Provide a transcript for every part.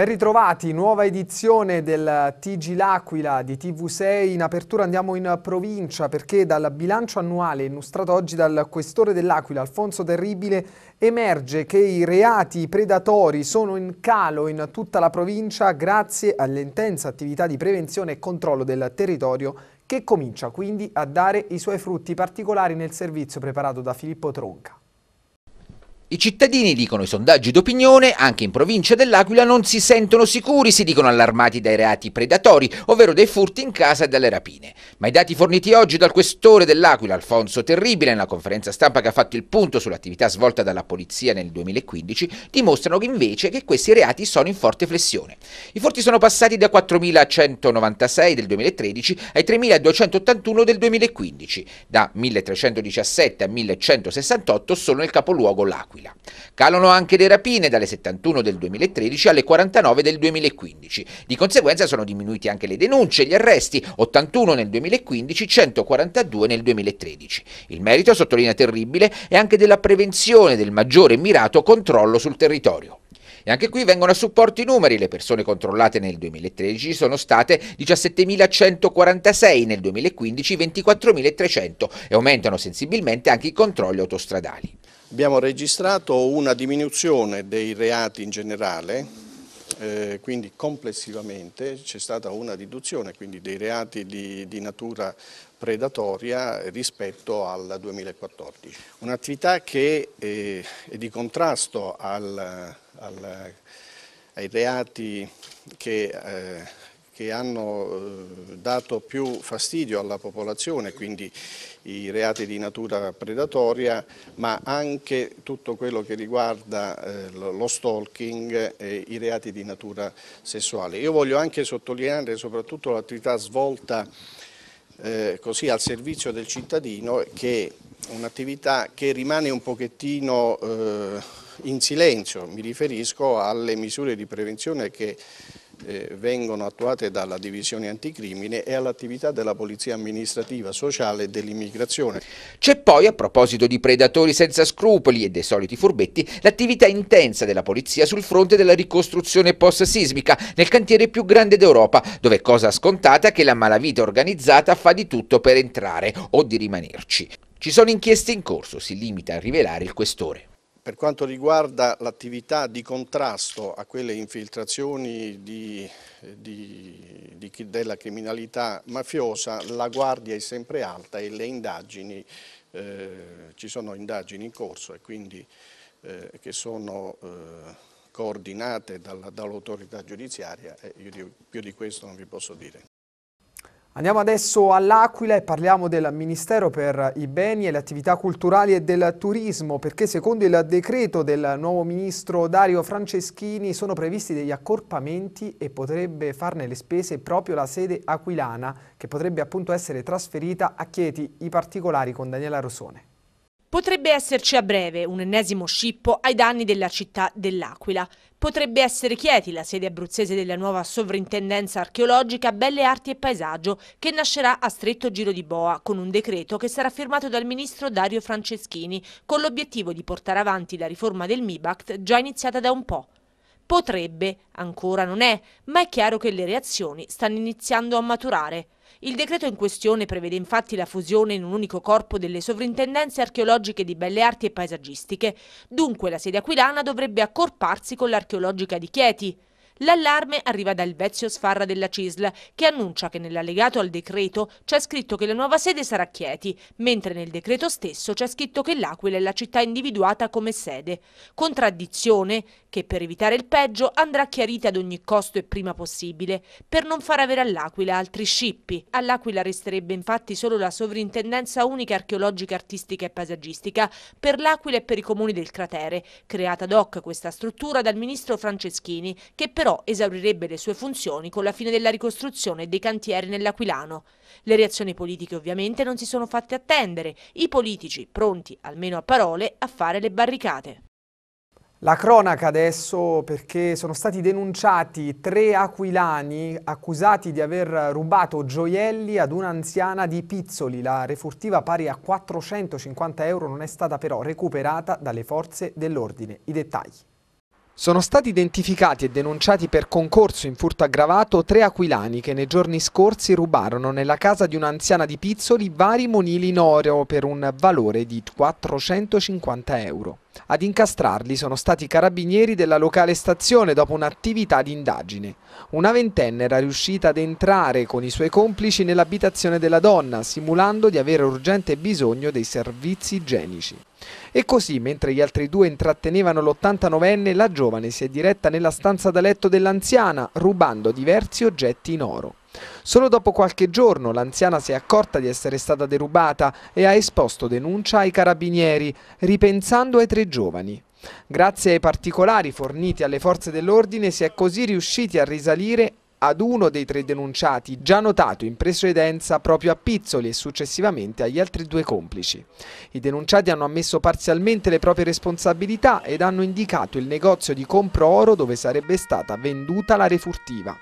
Ben ritrovati, nuova edizione del TG L'Aquila di TV6. In apertura andiamo in provincia perché dal bilancio annuale illustrato oggi dal questore dell'Aquila, Alfonso Terribile, emerge che i reati predatori sono in calo in tutta la provincia grazie all'intensa attività di prevenzione e controllo del territorio che comincia quindi a dare i suoi frutti particolari nel servizio preparato da Filippo Tronca. I cittadini dicono i sondaggi d'opinione, anche in provincia dell'Aquila non si sentono sicuri, si dicono allarmati dai reati predatori, ovvero dai furti in casa e dalle rapine. Ma i dati forniti oggi dal questore dell'Aquila, Alfonso Terribile, nella conferenza stampa che ha fatto il punto sull'attività svolta dalla polizia nel 2015, dimostrano che invece che questi reati sono in forte flessione. I furti sono passati da 4.196 del 2013 ai 3.281 del 2015, da 1.317 a 1.168 solo nel capoluogo l'Aquila dell'Aquila. Calano anche le rapine dalle 71 del 2013 alle 49 del 2015. Di conseguenza sono diminuiti anche le denunce, e gli arresti, 81 nel 2015, 142 nel 2013. Il merito, sottolinea Terribile, è anche della prevenzione del maggiore e mirato controllo sul territorio. E anche qui vengono a supporto i numeri, le persone controllate nel 2013 sono state 17.146, nel 2015 24.300 e aumentano sensibilmente anche i controlli autostradali. Abbiamo registrato una diminuzione dei reati in generale, eh, quindi complessivamente c'è stata una riduzione quindi dei reati di, di natura predatoria rispetto al 2014. Un'attività che eh, è di contrasto al, al, ai reati che eh, che hanno eh, dato più fastidio alla popolazione, quindi i reati di natura predatoria, ma anche tutto quello che riguarda eh, lo stalking e i reati di natura sessuale. Io voglio anche sottolineare soprattutto l'attività svolta eh, così al servizio del cittadino che è un'attività che rimane un pochettino in silenzio, mi riferisco alle misure di prevenzione che eh, vengono attuate dalla divisione anticrimine e all'attività della polizia amministrativa, sociale e dell'immigrazione. C'è poi, a proposito di predatori senza scrupoli e dei soliti furbetti, l'attività intensa della polizia sul fronte della ricostruzione post-sismica nel cantiere più grande d'Europa, dove è cosa scontata che la malavita organizzata fa di tutto per entrare o di rimanerci. Ci sono inchieste in corso, si limita a rivelare il questore. Per quanto riguarda l'attività di contrasto a quelle infiltrazioni di, di, di, della criminalità mafiosa, la guardia è sempre alta e le indagini, eh, ci sono indagini in corso e quindi eh, che sono eh, coordinate dall'autorità dall giudiziaria, io di, più di questo non vi posso dire. Andiamo adesso all'Aquila e parliamo del Ministero per i beni e le attività culturali e del turismo perché secondo il decreto del nuovo ministro Dario Franceschini sono previsti degli accorpamenti e potrebbe farne le spese proprio la sede aquilana che potrebbe appunto essere trasferita a Chieti, i particolari con Daniela Rosone. Potrebbe esserci a breve un ennesimo scippo ai danni della città dell'Aquila. Potrebbe essere Chieti la sede abruzzese della nuova sovrintendenza archeologica Belle Arti e Paesaggio che nascerà a stretto giro di boa con un decreto che sarà firmato dal ministro Dario Franceschini con l'obiettivo di portare avanti la riforma del MIBACT già iniziata da un po'. Potrebbe, ancora non è, ma è chiaro che le reazioni stanno iniziando a maturare. Il decreto in questione prevede infatti la fusione in un unico corpo delle sovrintendenze archeologiche di belle arti e paesaggistiche, dunque la sede aquilana dovrebbe accorparsi con l'archeologica di Chieti. L'allarme arriva dal vecchio sfarra della CISL, che annuncia che nell'allegato al decreto c'è scritto che la nuova sede sarà Chieti, mentre nel decreto stesso c'è scritto che l'Aquila è la città individuata come sede. Contraddizione che, per evitare il peggio, andrà chiarita ad ogni costo e prima possibile, per non far avere all'Aquila altri scippi. All'Aquila resterebbe infatti solo la sovrintendenza unica archeologica, artistica e paesaggistica per l'Aquila e per i comuni del cratere, creata ad hoc questa struttura dal ministro Franceschini, che però però esaurirebbe le sue funzioni con la fine della ricostruzione dei cantieri nell'Aquilano. Le reazioni politiche ovviamente non si sono fatte attendere, i politici pronti, almeno a parole, a fare le barricate. La cronaca adesso perché sono stati denunciati tre aquilani accusati di aver rubato gioielli ad un'anziana di Pizzoli. La refurtiva pari a 450 euro non è stata però recuperata dalle forze dell'ordine. I dettagli. Sono stati identificati e denunciati per concorso in furto aggravato tre aquilani che nei giorni scorsi rubarono nella casa di un'anziana di Pizzoli vari monili in oro per un valore di 450 euro. Ad incastrarli sono stati i carabinieri della locale stazione dopo un'attività di indagine. Una ventenne era riuscita ad entrare con i suoi complici nell'abitazione della donna, simulando di avere urgente bisogno dei servizi igienici. E così, mentre gli altri due intrattenevano l'89enne, la giovane si è diretta nella stanza da letto dell'anziana, rubando diversi oggetti in oro. Solo dopo qualche giorno l'anziana si è accorta di essere stata derubata e ha esposto denuncia ai carabinieri, ripensando ai tre giovani. Grazie ai particolari forniti alle forze dell'ordine si è così riusciti a risalire ad uno dei tre denunciati già notato in precedenza proprio a Pizzoli e successivamente agli altri due complici. I denunciati hanno ammesso parzialmente le proprie responsabilità ed hanno indicato il negozio di compro oro dove sarebbe stata venduta la refurtiva.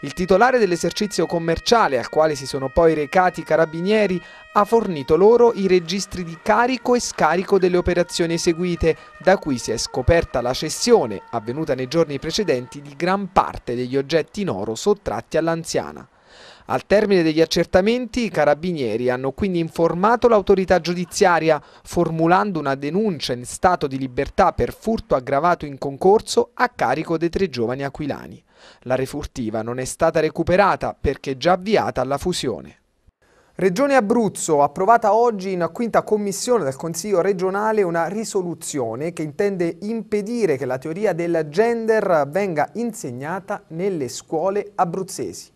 Il titolare dell'esercizio commerciale al quale si sono poi recati i carabinieri ha fornito loro i registri di carico e scarico delle operazioni eseguite, da cui si è scoperta la cessione, avvenuta nei giorni precedenti, di gran parte degli oggetti in oro sottratti all'anziana. Al termine degli accertamenti i carabinieri hanno quindi informato l'autorità giudiziaria formulando una denuncia in stato di libertà per furto aggravato in concorso a carico dei tre giovani aquilani. La refurtiva non è stata recuperata perché già avviata alla fusione. Regione Abruzzo, approvata oggi in quinta commissione del Consiglio regionale una risoluzione che intende impedire che la teoria del gender venga insegnata nelle scuole abruzzesi.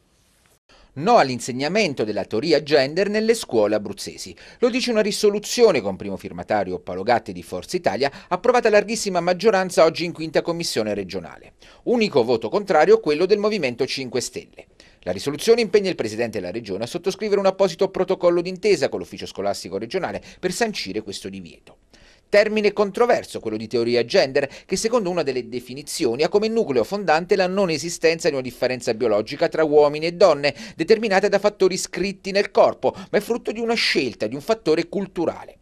No all'insegnamento della teoria gender nelle scuole abruzzesi. Lo dice una risoluzione con primo firmatario Paolo Gatti di Forza Italia, approvata a larghissima maggioranza oggi in quinta commissione regionale. Unico voto contrario quello del Movimento 5 Stelle. La risoluzione impegna il Presidente della Regione a sottoscrivere un apposito protocollo d'intesa con l'Ufficio Scolastico Regionale per sancire questo divieto. Termine controverso, quello di teoria gender, che secondo una delle definizioni ha come nucleo fondante la non esistenza di una differenza biologica tra uomini e donne, determinata da fattori scritti nel corpo, ma è frutto di una scelta, di un fattore culturale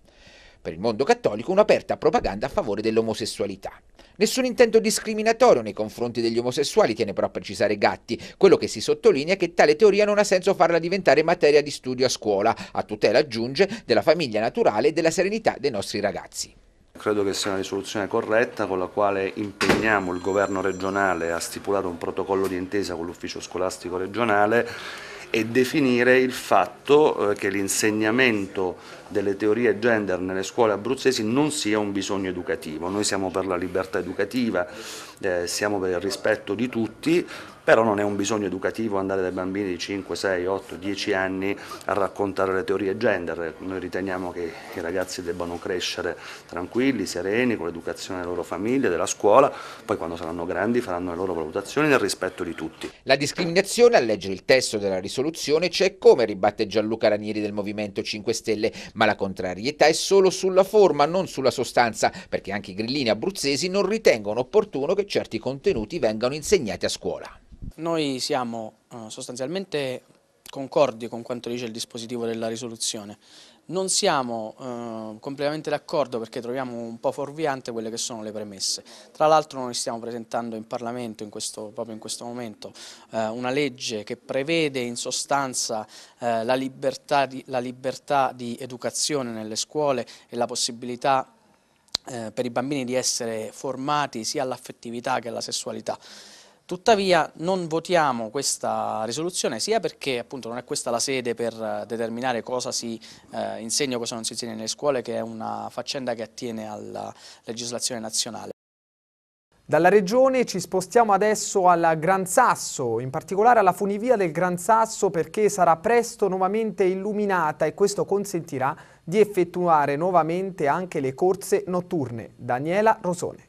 per il mondo cattolico un'aperta propaganda a favore dell'omosessualità. Nessun intento discriminatorio nei confronti degli omosessuali tiene però a precisare Gatti, quello che si sottolinea è che tale teoria non ha senso farla diventare materia di studio a scuola, a tutela, aggiunge, della famiglia naturale e della serenità dei nostri ragazzi. Credo che sia una risoluzione corretta con la quale impegniamo il governo regionale a stipulare un protocollo di intesa con l'ufficio scolastico regionale e definire il fatto eh, che l'insegnamento delle teorie gender nelle scuole abruzzesi non sia un bisogno educativo. Noi siamo per la libertà educativa, eh, siamo per il rispetto di tutti, però non è un bisogno educativo andare dai bambini di 5, 6, 8, 10 anni a raccontare le teorie gender, noi riteniamo che i ragazzi debbano crescere tranquilli, sereni, con l'educazione della loro famiglia, della scuola, poi quando saranno grandi faranno le loro valutazioni nel rispetto di tutti. La discriminazione, a leggere il testo della risoluzione, c'è come ribatte Gianluca Ranieri del Movimento 5 Stelle, ma la contrarietà è solo sulla forma, non sulla sostanza, perché anche i grillini abruzzesi non ritengono opportuno che certi contenuti vengano insegnati a scuola. Noi siamo eh, sostanzialmente concordi con quanto dice il dispositivo della risoluzione. Non siamo eh, completamente d'accordo perché troviamo un po' fuorviante quelle che sono le premesse. Tra l'altro noi stiamo presentando in Parlamento, in questo, proprio in questo momento, eh, una legge che prevede in sostanza eh, la, libertà di, la libertà di educazione nelle scuole e la possibilità eh, per i bambini di essere formati sia all'affettività che alla sessualità. Tuttavia non votiamo questa risoluzione sia perché appunto non è questa la sede per eh, determinare cosa si eh, insegna o cosa non si insegna nelle scuole, che è una faccenda che attiene alla legislazione nazionale. Dalla regione ci spostiamo adesso al Gran Sasso, in particolare alla funivia del Gran Sasso perché sarà presto nuovamente illuminata e questo consentirà di effettuare nuovamente anche le corse notturne. Daniela Rosone.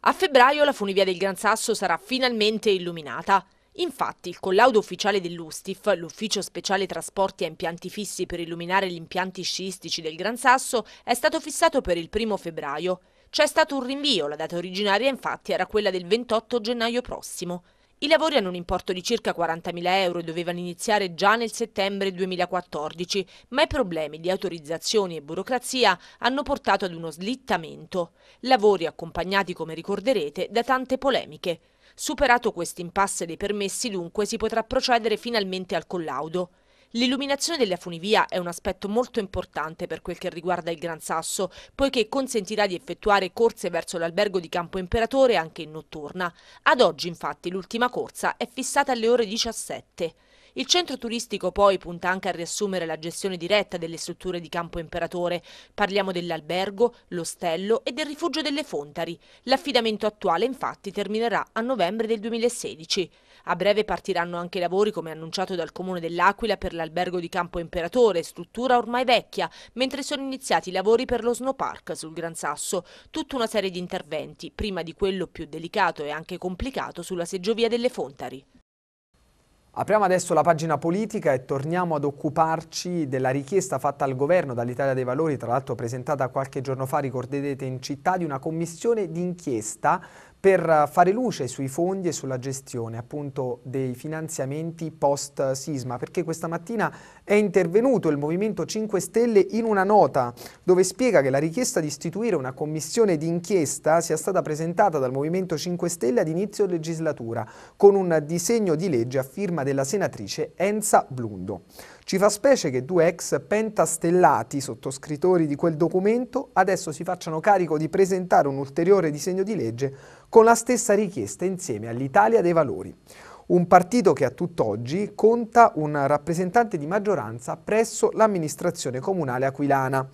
A febbraio la funivia del Gran Sasso sarà finalmente illuminata. Infatti il collaudo ufficiale dell'Ustif, l'ufficio speciale trasporti a impianti fissi per illuminare gli impianti sciistici del Gran Sasso, è stato fissato per il primo febbraio. C'è stato un rinvio, la data originaria infatti era quella del 28 gennaio prossimo. I lavori hanno un importo di circa 40.000 euro e dovevano iniziare già nel settembre 2014, ma i problemi di autorizzazioni e burocrazia hanno portato ad uno slittamento. Lavori accompagnati, come ricorderete, da tante polemiche. Superato questo impasse dei permessi, dunque, si potrà procedere finalmente al collaudo. L'illuminazione della funivia è un aspetto molto importante per quel che riguarda il Gran Sasso, poiché consentirà di effettuare corse verso l'albergo di Campo Imperatore anche in notturna. Ad oggi, infatti, l'ultima corsa è fissata alle ore 17. Il centro turistico poi punta anche a riassumere la gestione diretta delle strutture di Campo Imperatore. Parliamo dell'albergo, l'ostello e del rifugio delle Fontari. L'affidamento attuale infatti terminerà a novembre del 2016. A breve partiranno anche i lavori come annunciato dal Comune dell'Aquila per l'albergo di Campo Imperatore, struttura ormai vecchia, mentre sono iniziati i lavori per lo snowpark sul Gran Sasso. Tutta una serie di interventi, prima di quello più delicato e anche complicato sulla seggiovia delle Fontari. Apriamo adesso la pagina politica e torniamo ad occuparci della richiesta fatta al governo dall'Italia dei Valori, tra l'altro presentata qualche giorno fa, ricorderete, in città di una commissione d'inchiesta per fare luce sui fondi e sulla gestione appunto dei finanziamenti post sisma perché questa mattina è intervenuto il Movimento 5 Stelle in una nota dove spiega che la richiesta di istituire una commissione d'inchiesta sia stata presentata dal Movimento 5 Stelle ad inizio legislatura con un disegno di legge a firma della senatrice Enza Blundo. Ci fa specie che due ex pentastellati sottoscrittori di quel documento adesso si facciano carico di presentare un ulteriore disegno di legge con la stessa richiesta insieme all'Italia dei Valori, un partito che a tutt'oggi conta un rappresentante di maggioranza presso l'amministrazione comunale aquilana.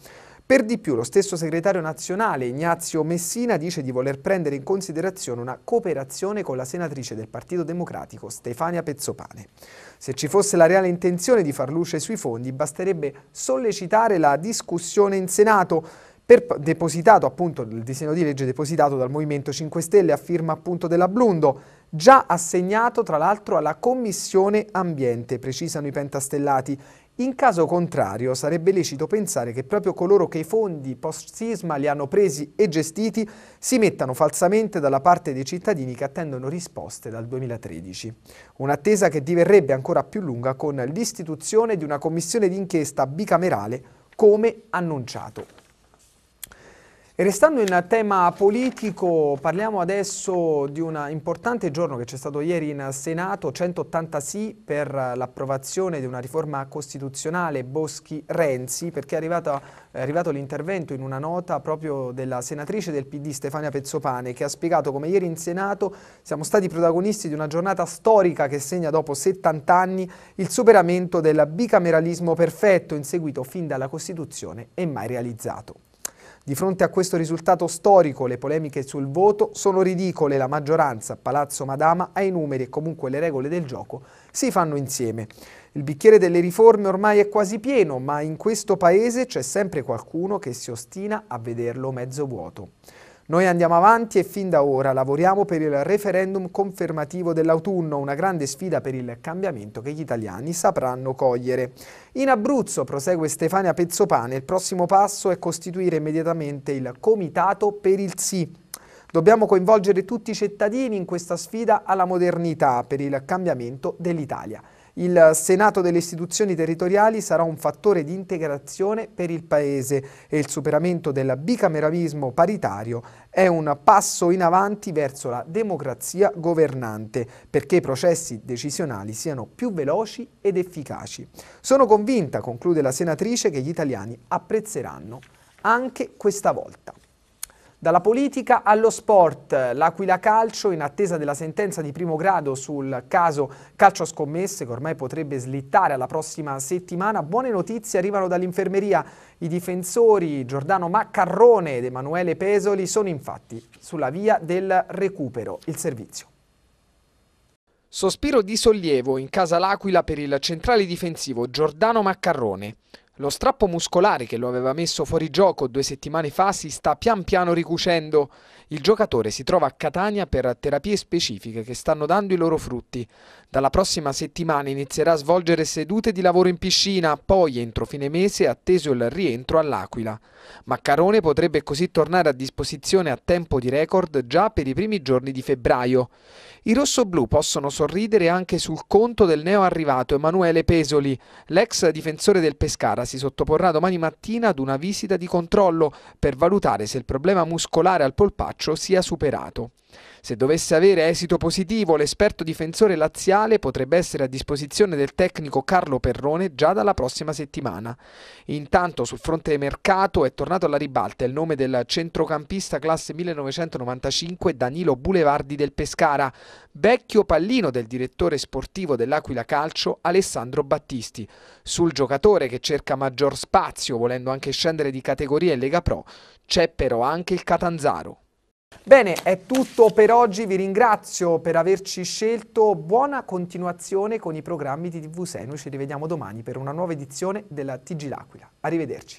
Per di più lo stesso segretario nazionale Ignazio Messina dice di voler prendere in considerazione una cooperazione con la senatrice del Partito Democratico Stefania Pezzopane. Se ci fosse la reale intenzione di far luce sui fondi basterebbe sollecitare la discussione in Senato per depositato appunto il disegno di legge depositato dal Movimento 5 Stelle a firma appunto della Blundo già assegnato tra l'altro alla Commissione Ambiente, precisano i pentastellati, in caso contrario sarebbe lecito pensare che proprio coloro che i fondi post-sisma li hanno presi e gestiti si mettano falsamente dalla parte dei cittadini che attendono risposte dal 2013. Un'attesa che diverrebbe ancora più lunga con l'istituzione di una commissione d'inchiesta bicamerale come annunciato e restando in tema politico, parliamo adesso di un importante giorno che c'è stato ieri in Senato, 180 sì per l'approvazione di una riforma costituzionale Boschi-Renzi, perché è arrivato, arrivato l'intervento in una nota proprio della senatrice del PD Stefania Pezzopane, che ha spiegato come ieri in Senato siamo stati protagonisti di una giornata storica che segna dopo 70 anni il superamento del bicameralismo perfetto, inseguito fin dalla Costituzione e mai realizzato. Di fronte a questo risultato storico le polemiche sul voto sono ridicole, la maggioranza, Palazzo Madama, ha i numeri e comunque le regole del gioco si fanno insieme. Il bicchiere delle riforme ormai è quasi pieno, ma in questo paese c'è sempre qualcuno che si ostina a vederlo mezzo vuoto. Noi andiamo avanti e fin da ora lavoriamo per il referendum confermativo dell'autunno, una grande sfida per il cambiamento che gli italiani sapranno cogliere. In Abruzzo, prosegue Stefania Pezzopane, il prossimo passo è costituire immediatamente il Comitato per il Sì. Dobbiamo coinvolgere tutti i cittadini in questa sfida alla modernità per il cambiamento dell'Italia. Il Senato delle istituzioni territoriali sarà un fattore di integrazione per il Paese e il superamento del bicameralismo paritario è un passo in avanti verso la democrazia governante perché i processi decisionali siano più veloci ed efficaci. Sono convinta, conclude la senatrice, che gli italiani apprezzeranno anche questa volta. Dalla politica allo sport, l'Aquila Calcio in attesa della sentenza di primo grado sul caso calcio scommesse che ormai potrebbe slittare alla prossima settimana. Buone notizie arrivano dall'infermeria. I difensori Giordano Maccarrone ed Emanuele Pesoli sono infatti sulla via del recupero. Il servizio. Sospiro di sollievo in casa L'Aquila per il centrale difensivo Giordano Maccarrone. Lo strappo muscolare che lo aveva messo fuori gioco due settimane fa si sta pian piano ricucendo. Il giocatore si trova a Catania per terapie specifiche che stanno dando i loro frutti. Dalla prossima settimana inizierà a svolgere sedute di lavoro in piscina, poi entro fine mese è atteso il rientro all'Aquila. Maccarone potrebbe così tornare a disposizione a tempo di record già per i primi giorni di febbraio. I rossoblù possono sorridere anche sul conto del neo arrivato Emanuele Pesoli, l'ex difensore del Pescara Ferrara si sottoporrà domani mattina ad una visita di controllo per valutare se il problema muscolare al polpaccio sia superato. Se dovesse avere esito positivo, l'esperto difensore laziale potrebbe essere a disposizione del tecnico Carlo Perrone già dalla prossima settimana. Intanto sul fronte mercato è tornato alla ribalta il nome del centrocampista classe 1995 Danilo Bulevardi del Pescara, vecchio pallino del direttore sportivo dell'Aquila Calcio Alessandro Battisti. Sul giocatore che cerca maggior spazio, volendo anche scendere di categoria in Lega Pro, c'è però anche il Catanzaro. Bene, è tutto per oggi, vi ringrazio per averci scelto, buona continuazione con i programmi di tv Senu, ci rivediamo domani per una nuova edizione della TG L'Aquila, arrivederci.